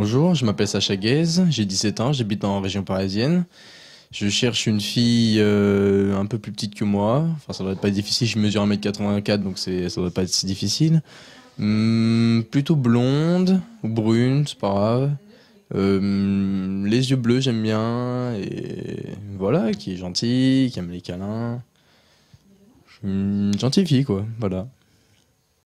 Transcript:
Bonjour, je m'appelle Sacha Guez, j'ai 17 ans, j'habite en région parisienne. Je cherche une fille euh, un peu plus petite que moi. Enfin, ça doit être pas difficile, je mesure 1m84, donc ça ça doit pas être si difficile. Hmm, plutôt blonde ou brune, c'est pas grave. Euh, les yeux bleus, j'aime bien. Et voilà, qui est gentille, qui aime les câlins. une gentille fille, quoi. Voilà.